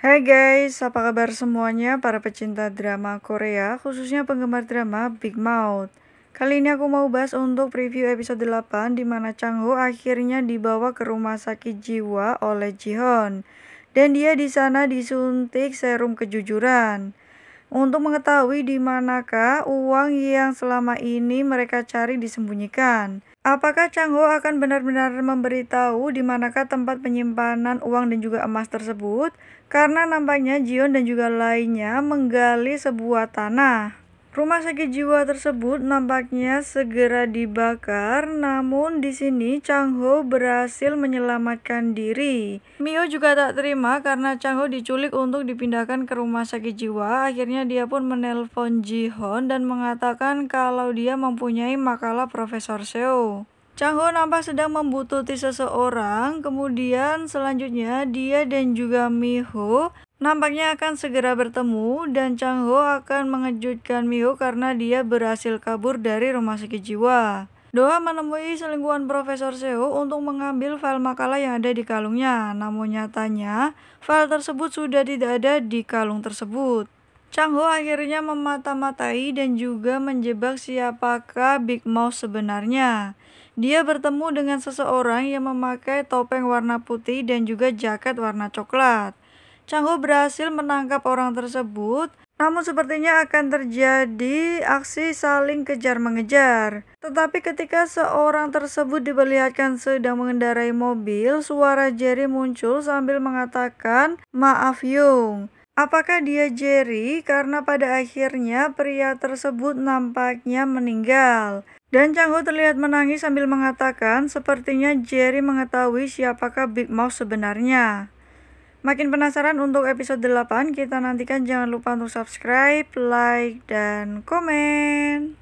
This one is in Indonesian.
Hai guys, apa kabar semuanya para pecinta drama Korea, khususnya penggemar drama Big Mouth. Kali ini aku mau bahas untuk preview episode 8 di mana Ho akhirnya dibawa ke rumah sakit jiwa oleh Jihon. Dan dia di sana disuntik serum kejujuran untuk mengetahui di manakah uang yang selama ini mereka cari disembunyikan. Apakah Chang Ho akan benar-benar memberitahu di manakah tempat penyimpanan uang dan juga emas tersebut? Karena nampaknya Jion dan juga lainnya menggali sebuah tanah. Rumah sakit jiwa tersebut nampaknya segera dibakar, namun di sini Chang Ho berhasil menyelamatkan diri. Mio juga tak terima karena Chang Ho diculik untuk dipindahkan ke rumah sakit jiwa. Akhirnya dia pun menelpon Ji Hon dan mengatakan kalau dia mempunyai makalah Profesor Seo. Chang Ho nampak sedang membutuhkan seseorang, kemudian selanjutnya dia dan juga Mi Nampaknya akan segera bertemu dan Chang Ho akan mengejutkan Miho karena dia berhasil kabur dari rumah sakit jiwa. Doa menemui selingkuhan Profesor Seo untuk mengambil file makalah yang ada di kalungnya. Namun nyatanya, file tersebut sudah tidak ada di kalung tersebut. Chang Ho akhirnya memata-matai dan juga menjebak siapakah Big Mouse sebenarnya. Dia bertemu dengan seseorang yang memakai topeng warna putih dan juga jaket warna coklat. Changho berhasil menangkap orang tersebut, namun sepertinya akan terjadi aksi saling kejar-mengejar. Tetapi ketika seorang tersebut diperlihatkan sedang mengendarai mobil, suara Jerry muncul sambil mengatakan, "Maaf, Yung." Apakah dia Jerry? Karena pada akhirnya pria tersebut nampaknya meninggal. Dan Changho terlihat menangis sambil mengatakan sepertinya Jerry mengetahui siapakah Big Mouse sebenarnya. Makin penasaran untuk episode 8? Kita nantikan jangan lupa untuk subscribe, like, dan komen.